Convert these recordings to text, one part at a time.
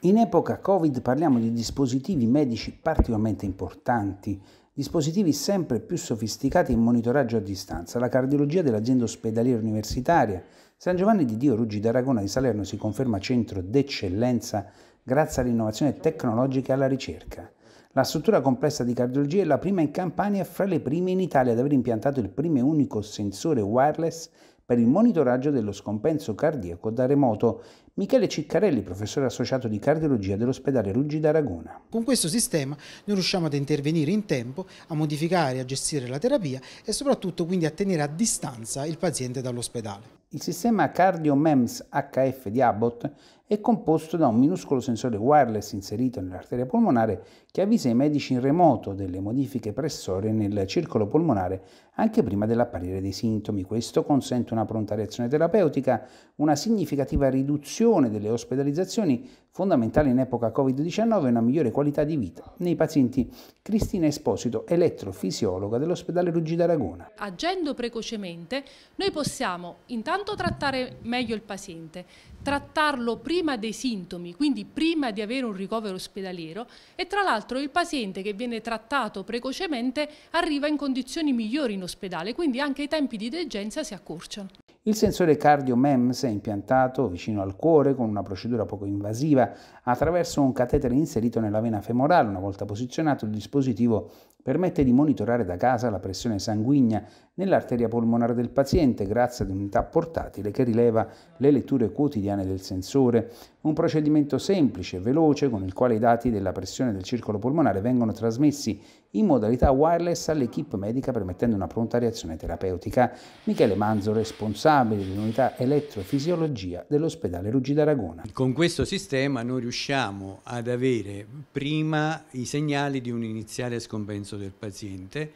In epoca Covid parliamo di dispositivi medici particolarmente importanti, dispositivi sempre più sofisticati in monitoraggio a distanza. La cardiologia dell'azienda ospedaliera universitaria San Giovanni di Dio Ruggi d'Aragona di Salerno si conferma centro d'eccellenza grazie all'innovazione tecnologica e alla ricerca. La struttura complessa di cardiologia è la prima in Campania e fra le prime in Italia ad aver impiantato il primo e unico sensore wireless per il monitoraggio dello scompenso cardiaco da remoto Michele Ciccarelli, professore associato di cardiologia dell'ospedale Ruggi d'Aragona. Con questo sistema noi riusciamo ad intervenire in tempo, a modificare e a gestire la terapia e soprattutto quindi a tenere a distanza il paziente dall'ospedale. Il sistema CardioMEMS HF di Abbott è composto da un minuscolo sensore wireless inserito nell'arteria polmonare che avvisa i medici in remoto delle modifiche pressorie nel circolo polmonare anche prima dell'apparire dei sintomi. Questo consente una pronta reazione terapeutica, una significativa riduzione riduzione delle ospedalizzazioni, fondamentale in epoca Covid-19, e una migliore qualità di vita nei pazienti. Cristina Esposito, elettrofisiologa dell'ospedale Ruggi d'Aragona. Agendo precocemente, noi possiamo intanto trattare meglio il paziente, trattarlo prima dei sintomi, quindi prima di avere un ricovero ospedaliero e tra l'altro il paziente che viene trattato precocemente arriva in condizioni migliori in ospedale, quindi anche i tempi di degenza si accorciano. Il sensore CardioMEMS è impiantato vicino al cuore con una procedura poco invasiva attraverso un catetere inserito nella vena femorale. Una volta posizionato il dispositivo permette di monitorare da casa la pressione sanguigna nell'arteria polmonare del paziente grazie ad un'unità portatile che rileva le letture quotidiane del sensore. Un procedimento semplice, veloce, con il quale i dati della pressione del circolo polmonare vengono trasmessi in modalità wireless all'equipe medica permettendo una pronta reazione terapeutica. Michele Manzo, responsabile dell'unità elettrofisiologia dell'ospedale Ruggi d'Aragona. Con questo sistema noi riusciamo ad avere prima i segnali di un iniziale scompenso del paziente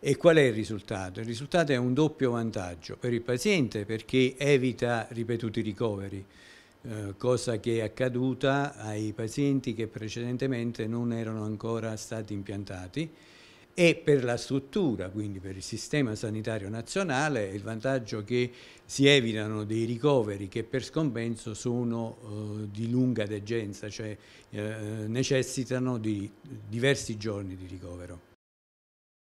e qual è il risultato? Il risultato è un doppio vantaggio per il paziente perché evita ripetuti ricoveri eh, cosa che è accaduta ai pazienti che precedentemente non erano ancora stati impiantati e per la struttura, quindi per il sistema sanitario nazionale, il vantaggio che si evitano dei ricoveri che per scompenso sono eh, di lunga degenza, cioè eh, necessitano di diversi giorni di ricovero.